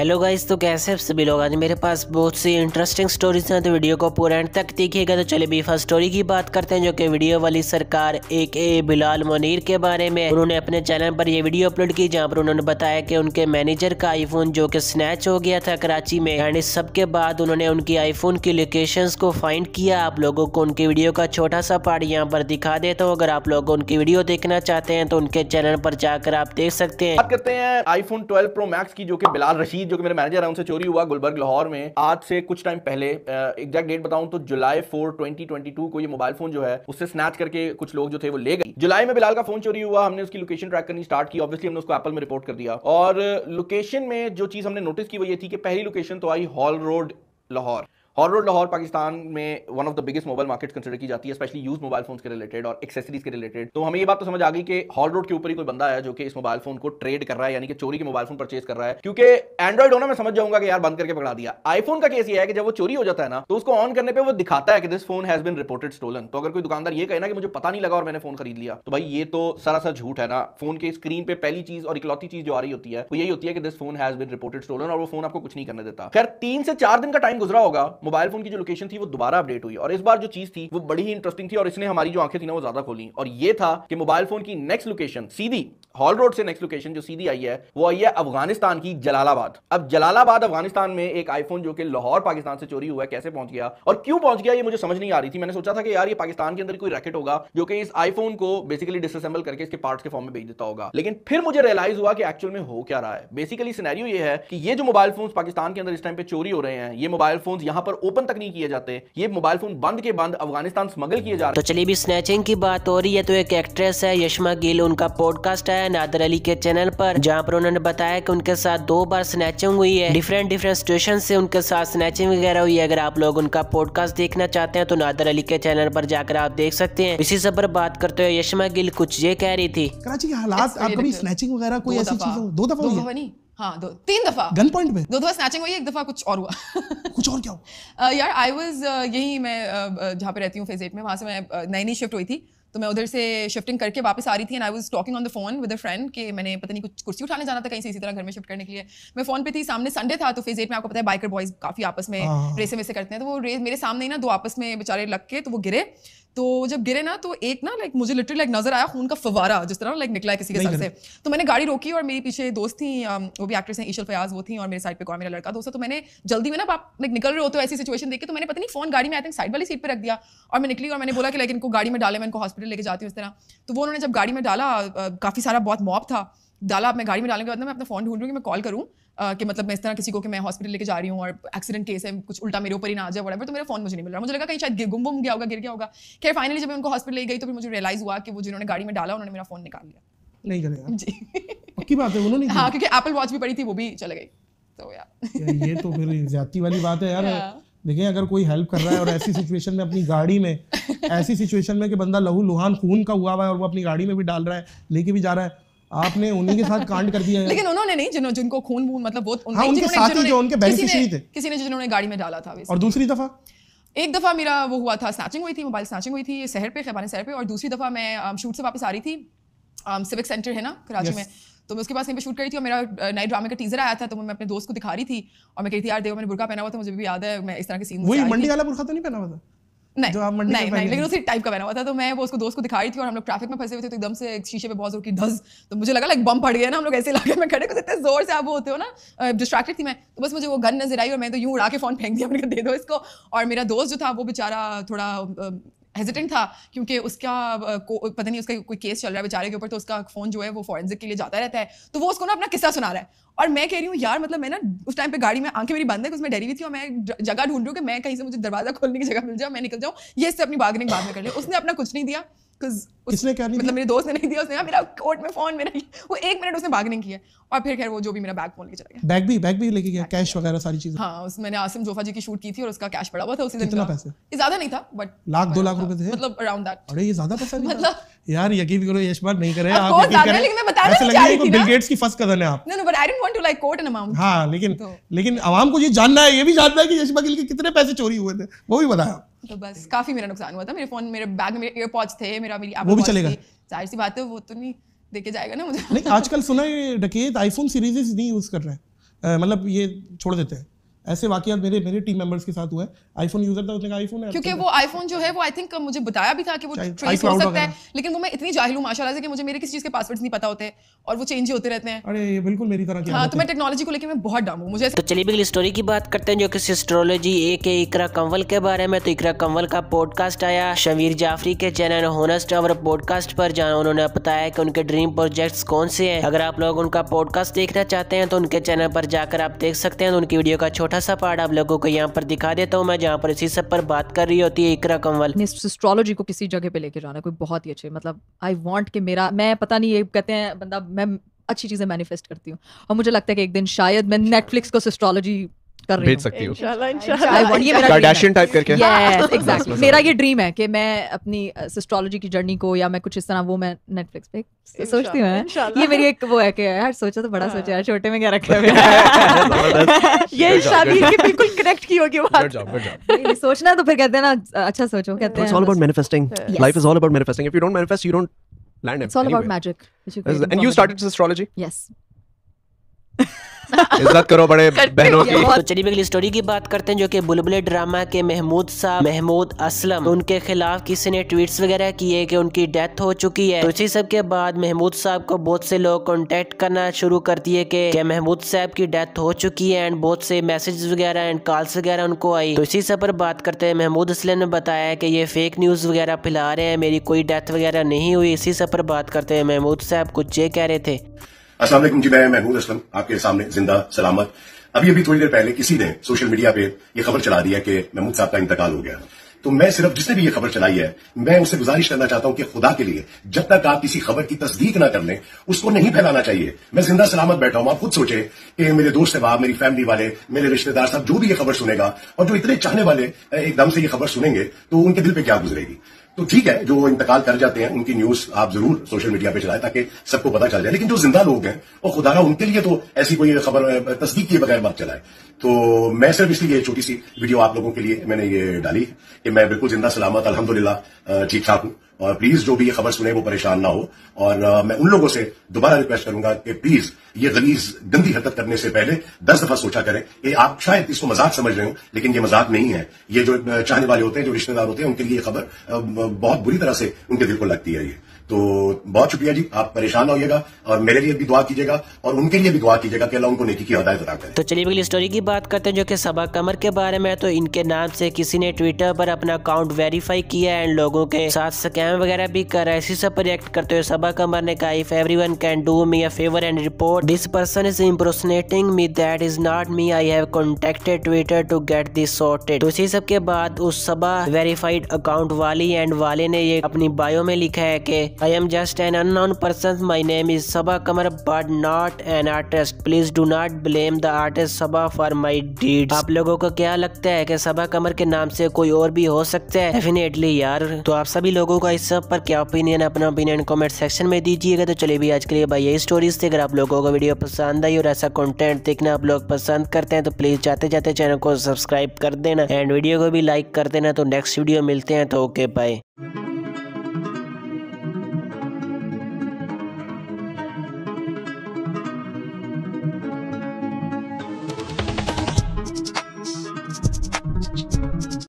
Hello guys तो कैसे सभी लोग आज मेरे पास बहुत सी इंटरेस्टिंग स्टोरीज हैं तो वीडियो को पूरा एंड तक देखिएगा तो चलिए भी फर्स्ट स्टोरी की बात करते हैं जो कि वीडियो वाली सरकार एक ए बिलाल मुनीर के बारे में उन्होंने अपने चैनल पर ये वीडियो अपलोड की जहां पर उन्होंने बताया कि उनके मैनेजर का आईफोन जो कि स्नैच हो गया था कराची में एंड इस सबके बाद उन्होंने उनकी आईफोन की लोकेशन को फाइंड किया आप लोगों को उनकी वीडियो का छोटा सा पार्ट यहाँ पर दिखा देता हूँ अगर आप लोग उनकी वीडियो देखना चाहते हैं तो उनके चैनल पर जाकर आप देख सकते हैं हैं आईफोन ट्वेल्व प्रो मैक्स की जो की बिलाल रशीद जो कि मेरे मैनेजर है उनसे चोरी हुआ गुलबर्ग लाहौर में आज से कुछ टाइम पहले एग्जैक्ट डेट बताऊं तो जुलाई फोर ट्वेंटी ट्वेंटी टू को ये मोबाइल फोन जो है उससे स्नैच करके कुछ लोग जो थे वो ले गए जुलाई में बिलाल का फोन चोरी हुआ हमने उसकी लोकेशन ट्रैक करनी स्टार्ट की ऑब्वियसली हमने उसको एप्पल में रिपोर्ट कर दिया और लोकेशन में जो चीज हमने नोटिस की वो ये थी कि पहली लोकेशन तो आई हॉल रोड लाहौर और रोड लाहौर पाकिस्तान में one of the biggest mobile market consider की जाती है स्पेशली यूज मोबाइल फोन के रिलेटेड और एक्सेसरीज के रिलेटेड तो हमें ये बात तो समझ आ गई कि हॉल रोड के ऊपर ही कोई बंदा है जो कि इस मोबाइल फोन को ट्रेड कर रहा है यानी कि चोरी के मोबाइल फोन परचेज कर रहा है क्योंकि एंड्रॉइड होना मैं समझ जाऊंगा कि यार बंद करके पकड़ा दिया आईफोन का केस ये है कि जब वो चोरी हो जाता है ना तो उसको ऑन करने पर वो दिखाता है कि this phone has been reported stolen तो अगर कोई दुकानदार ये कहना कि मुझे पता नहीं लगा और मैंने फोन खरीद लिया तो भाई ये तो सरासर झूठ है ना फोन के स्क्रीन पर पहली चीज और इकलौती चीज जो आ रही होती है वो यही होती है कि this phone has been reported stolen और वो फोन आपको कुछ नहीं करने देता खैर तीन से चार दिन का टाइम गुजरा होगा मोबाइल फोन की जो लोकेशन थी वो दोबारा अपडेट हुई और इस बार जो चीज थी वो बड़ी ही इंटरेस्टिंग थी और इसने हमारी जो आंखें थी ना वो ज्यादा खोली और ये था कि मोबाइल फोन की नेक्स्ट लोकेशन सीधी हॉल रोड से नेक्स्ट लोकेशन जो सीधी आई है वो आई है अफगानिस्तान की जलालाबाद अब जलालाबाद अफगानिस्तान में एक आईफोन जो कि लाहौर पाकिस्तान से चोरी हुआ है कैसे पहुंच गया और क्यों पहुंच गया ये मुझे समझ नहीं आ रही थी मैंने सोचा था कि यार ये पाकिस्तान के अंदर कोई रैकेट होगा जो कि इस आईफोन को बेसिकली डिसअसेंबल करके इसके पार्ट्स के फॉर्म में भेज देता होगा लेकिन फिर मुझे रियलाइज हुआ कि एक्चुअल में हो क्या रहा है बेसिकली सिनेरियो ये है कि ये जो मोबाइल फोन पाकिस्तान के अंदर इस टाइम पे चोरी हो रहे हैं ये मोबाइल फोन यहां पर पर ओपन तक नहीं किए जाते ये मोबाइल फोन बंद के बंद अफगानिस्तान स्मगल किए जा रहे तो चलिए भी स्नैचिंग की बात हो रही है तो एक एक्ट्रेस है यशमा गिल उनका पॉडकास्ट है नादर अली के चैनल पर जहाँ पर उन्होंने बताया की उनके साथ दो बार स्नैचिंग हुई है डिफरेंट डिफरेंट सिचुएशन से उनके साथ स्नैचिंग वगैरह हुई है अगर आप लोग उनका पॉडकास्ट देखना चाहते हैं तो नादर अली के चैनल पर जाकर आप देख सकते हैं इसी सब बात करते हुए यशमा गिल कुछ ये कह रही थी कराची के हालात आप कभी स्नैचिंग वगैरह कोई ऐसी चीज दो दफा नहीं हाँ दो तीन दफा गन पॉइंट में दो दफा स्नैचिंग हुई एक दफा कुछ और हुआ कुछ और क्या हुआ uh, यार आई वाज uh, यही मैं uh, जहाँ पे रहती हूँ फेज एट में वहाँ से मैं नई नई शिफ्ट हुई थी तो मैं उधर से शिफ्टिंग करके वापस आ रही थी and I was talking on the phone with a friend कि मैंने पता नहीं कुछ कुर्सी उठाने जाना था कहीं से इसी तरह घर में शिफ्ट करने के लिए मैं फोन पे थी सामने संडे था तो फेज एट में आपको पता है बाइकर बॉयज काफी आपस में रेसे हाँ। वेसे करते हैं तो वो रेस मेरे सामने ही ना दो आपस में बेचारे लग के तो वो गिरे तो जब गिरे ना तो एक ना लाइक मुझे लिटरली लाइक नजर आया खून का फवारा जिस तरह लाइक निकला किसी के सर से तो मैंने गाड़ी रोकी और मेरी पीछे दोस्त थी um, वो भी एक्ट्रेस हैं ईशल फयाज वो थी और मेरे साइड पे मेरा लड़का दोस्त तो मैंने जल्दी में ना आप लाइक निकल रहे होते हो ऐसी सिचुएशन देखी तो मैंने पता नहीं फोन गाड़ी में आई थिंक साइड वाली सीट पर रख दिया और मैं निकली और मैंने बोला कि लाइक इनको गाड़ी में डाले मैं इनको हॉस्पिटल लेके जाती हूँ इस तरह तो वो उन्होंने जब गाड़ी में डाला uh, काफ़ी सारा बहुत मॉप था डाला मैं गाड़ी में डालने के बाद मैं अपना फ़ोन ढूंढ रही हूँ कि मैं कॉल करूँ कि मतलब मैं इस तरह किसी को कि मैं हॉस्पिटल लेके जा रही हूँ और एक्सीडेंट केस है कुछ उल्टा मेरे ऊपर ही ना आ जाए बड़ा तो मेरा फोन मुझे नहीं मिल रहा मुझे लगा कहीं शायद गुम गुम गया होगा गिर गया होगा खैर फाइनली जब मैं उनको हॉस्पिटल ले गई तो फिर मुझे रियलाइज़ हुआ कि वो जिन्होंने गाड़ी में डाला उन्होंने मेरा फ़ोन निकाल लिया नहीं करेगा जी पक्की बात है उन्होंने हाँ क्योंकि एप्पल वॉच भी पड़ी थी वो भी चले गई तो यार ये तो फिर ज्यादा वाली बात है यार हाँ। देखें अगर कोई हेल्प कर रहा है और ऐसी सिचुएशन में अपनी गाड़ी में ऐसी सिचुएशन में कि बंदा लहू लुहान खून का हुआ हुआ है और वो अपनी गाड़ी में भी डाल रहा है लेके भी जा रहा है आपने उन्हीं के साथ कांड कर दिया है लेकिन उन्होंने नहीं जिन्हों जिनको खून वून मतलब बहुत उन, हाँ, उनके साथ ही जो उनके बेनिफिशियरी थे किसी ने जिन्होंने गाड़ी में डाला था और दूसरी दफा एक दफ़ा मेरा वो हुआ था स्नैचिंग हुई थी मोबाइल स्नैचिंग हुई थी शहर पे खैबान शहर पे और दूसरी दफ़ा मैं शूट um, से वापस आ रही थी सिविक um, सेंटर है ना कराची में तो मैं उसके पास पे शूट करी थी और मेरा नए uh, ड्रामे का टीजर आया था तो मैं अपने दोस्त को दिखा रही थी और मैं कह रही थी यार देखो मैंने बुरका पहना हुआ था मुझे भी याद है मैं इस तरह के सीन वही मंडी वाला बुरका तो नहीं पहना हुआ था नहीं जो आप मंडी नहीं, नहीं लेकिन उसी टाइप का बना हुआ था तो मैं वो उसको दोस्त को दिखा रही थी और हम लोग ट्रैफिक में फंसे हुए थे तो एकदम से शीशे पे बहुत जोर की धस तो मुझे लगा लाइक बम पड़ गया ना हम लोग ऐसे इलाके में खड़े कुछ इतने जोर से आप वो होते हो ना डिस्ट्रैक्टेड थी मैं तो बस मुझे वो गन नजर आई और मैं तो यूँ उड़ा के फोन फेंक दिया मैंने कहा दे दो इसको और मेरा दोस्त जो था वो बेचारा थोड़ा हेजिटेंट था क्योंकि उसका पता नहीं उसका कोई केस चल रहा है बेचारे के ऊपर तो उसका फ़ोन जो है वो फॉरेंसिक के लिए जाता रहता है तो वो उसको ना अपना किस्सा सुना रहा है और मैं कह रही हूँ यार मतलब मैं ना उस टाइम पे गाड़ी में आंखें मेरी बंद है उसमें डरी हुई थी और मैं जगह ढूंढ रही हूँ कि मैं कहीं से मुझे दरवाज़ा खोलने की जगह मिल जाए मैं निकल जाऊँ ये इससे अपनी बार्गनिंग बाद में कर ले उसने अपना कुछ नहीं दिया किसने क्या नहीं मतलब मेरे दोस्त ने नहीं दिया उसने ना मेरा कोर्ट में फोन मेरा वो एक मिनट उसने बार्गेनिंग किया और फिर खैर वो जो भी मेरा बैग फोन लेके चला गया बैग भी बैग भी लेके गया कैश वगैरह सारी चीजें हाँ उस मैंने आसिम जोफा जी की शूट की थी और उसका कैश पड़ा हुआ था उसी दिन कितना पैसे ज्यादा नहीं था बट लाख दो लाख रुपए थे मतलब अराउंड दैट अरे ये ज्यादा पैसा नहीं मतलब यार यकीन करो यशमान नहीं करे आप यकीन करें लेकिन मैं बताना ऐसे लग रहा है बिल गेट्स की फर्स्ट कजन है आप no no but I don't want to like quote an amount हां लेकिन तो- लेकिन عوام को ये जानना है ये भी जानना है कि यशमान गिल के कितने पैसे चोरी हुए थे वो भी बताया तो बस काफी मेरा नुकसान हुआ था मेरे फोन मेरे बैग में एयरपॉड्स थे मेरा मेरी वो भी चलेगा जाहिर सी बात है वो तो नहीं देखे जाएगा ना मुझे नहीं आजकल सुना है डकैत आईफोन सीरीजेस नहीं यूज कर रहे हैं मतलब ये छोड़ देते हैं ऐसे वाकयात मेरे मेरे टीम मेंबर्स के साथ हुआ है आईफोन यूजर था उसने कहा आईफोन है क्योंकि वो आईफोन जो है वो आई थिंक मुझे बताया भी था कि वो ट्रेस हो सकता है लेकिन वो मैं इतनी जाहिल हूँ माशाल्लाह से कि मुझे मेरे किसी चीज़ के पासवर्ड्स नहीं पता होते और वो चेंज ही होते रहते हैं अरे ये बिल्कुल मेरी तरह हाँ तो मैं टेक्नोलॉजी को लेकर मैं बहुत डाम हूँ मुझे तो चलिए बिल्कुल स्टोरी की बात करते हैं जो कि सिस्ट्रोलॉजी ए के इकरा कंवल के बारे में तो इकरा कंवल का पॉडकास्ट आया शमीर जाफरी के चैनल होनेस्ट और पॉडकास्ट पर जहाँ उन्होंने बताया कि उनके ड्रीम प्रोजेक्ट्स कौन से हैं अगर आप लोग उनका पॉडकास्ट देखना चाहते हैं तो उनके चैनल पर जाकर आप देख सकते हैं तो उनकी वीडियो का छोटा सा पार्ट आप लोगों को यहाँ पर दिखा देता हूँ मैं जहाँ पर इसी सब पर बात कर रही होती है इकरा कंवल एस्ट्रोलॉजी को किसी जगह पे लेके जाना कोई बहुत ही अच्छे मतलब आई वॉन्ट के मेरा मैं पता नहीं ये कहते हैं बंदा मैं अच्छी चीज़ें मैनिफेस्ट करती हूँ और मुझे लगता है कि एक दिन शायद मैं नेटफ्लिक्स को एस्ट्रोलॉजी कर रही भेज सकती हूँ मेरा ये ड्रीम है कि मैं अपनी सिस्ट्रोलॉजी की जर्नी को या मैं कुछ इस तरह वो मैं नेटफ्लिक्स पे सोचती हूँ ये मेरी एक वो है कि यार सोचा तो बड़ा हाँ। सोचा यार छोटे में क्या रखा है ये शादी बिल्कुल कनेक्ट की होगी बात सोचना तो फिर कहते हैं ना अच्छा सोचो कहते हैं it's all about manifesting life is all about manifesting if you don't manifest you don't it's all anywhere. about magic and you started astrology yes इज्जत करो बड़े बहनों की तो चलिए अगली स्टोरी की बात करते हैं जो कि बुलबुले ड्रामा के महमूद साहब महमूद असलम उनके खिलाफ किसी ने ट्वीट्स वगैरह किए कि उनकी डेथ हो चुकी है तो इसी सब के बाद महमूद साहब को बहुत से लोग कॉन्टेक्ट करना शुरू कर दिए कि महमूद साहब की डेथ हो चुकी है एंड बहुत से मैसेज वगैरह एंड कॉल्स वगैरह उनको आई तो इसी सब पर बात करते हैं महमूद असलम ने बताया कि ये फेक न्यूज वगैरह फैला रहे हैं मेरी कोई डेथ वगैरह नहीं हुई इसी सब पर बात करते हैं महमूद साहब कुछ ये कह रहे थे असल जी मैं महमूद असलम आपके सामने जिंदा सलामत अभी अभी थोड़ी देर पहले किसी ने सोशल मीडिया पे ये खबर चला दिया है कि महमूद साहब का इंतकाल हो गया तो मैं सिर्फ जिसने भी ये खबर चलाई है मैं उनसे गुजारिश करना चाहता हूं कि खुदा के लिए जब तक आप किसी खबर की तस्दीक ना कर लें उसको नहीं फैलाना चाहिए मैं जिंदा सलामत बैठा हूं आप खुद सोचे कि मेरे दोस्त साहब मेरी फैमिली वाले मेरे रिश्तेदार साहब जो भी ये खबर सुनेगा और जो इतने चाहने वाले एकदम से ये खबर सुनेंगे तो उनके दिल पर क्या गुजरेगी तो ठीक है जो इंतकाल कर जाते हैं उनकी न्यूज आप जरूर सोशल मीडिया पे चलाएं ताकि सबको पता चल जाए लेकिन जो जिंदा लोग हैं और खुदारा उनके लिए तो ऐसी कोई खबर तस्दीक किए बगैर बात चलाए तो मैं सिर्फ इसलिए छोटी सी वीडियो आप लोगों के लिए मैंने ये डाली कि मैं बिल्कुल जिंदा सलामत अलहमदुल्ला ठीक ठाक हूं और प्लीज जो भी ये खबर सुने वो परेशान ना हो और आ, मैं उन लोगों से दोबारा रिक्वेस्ट करूंगा कि प्लीज ये गलीज गंदी हरकत करने से पहले दस दफा सोचा करें कि आप शायद इसको मजाक समझ रहे हो लेकिन ये मजाक नहीं है ये जो चाहने वाले होते हैं जो रिश्तेदार होते हैं उनके लिए खबर बहुत बुरी तरह से उनके दिल को लगती है ये तो बहुत शुक्रिया जी आप परेशान होइएगा और मेरे लिए भी दुआ कीजिएगा और उनके लिए भी दुआ कीजिएगा कि अल्लाह उनको नेकी की हदायत अदा करें तो चलिए अगली स्टोरी की बात करते हैं जो कि सबा कमर के बारे में तो इनके नाम से किसी ने ट्विटर पर अपना अकाउंट वेरीफाई किया एंड लोगों के साथ स्कैम वगैरह भी कर ऐसी सब पर रिएक्ट करते हुए सबा कमर ने कहा if everyone can do me a favour and report this person is impersonating me that is not me I have contacted Twitter to get this sorted तो इसी सब के बाद उस सबा वेरीफाइड अकाउंट वाली एंड वाले ने ये अपनी बायो में लिखा है की I am just an unknown person my name is Saba Qamar but not an artist please do not blame the artist Saba for my deed आप लोगों को क्या लगता है कि सबा कमर के नाम से कोई और भी हो सकता है डेफिनेटली यार तो आप सभी लोगों का इस सब पर क्या ओपिनियन अपना ओपिनियन कॉमेंट सेक्शन में दीजिएगा तो चलिए भी आज के लिए भाई यही स्टोरीज थी अगर आप लोगों को वीडियो पसंद आई और ऐसा कॉन्टेंट देखना आप लोग पसंद करते हैं तो प्लीज जाते जाते चैनल को सब्सक्राइब कर देना एंड वीडियो को भी लाइक कर देना तो नेक्स्ट वीडियो मिलते हैं तो ओके बाय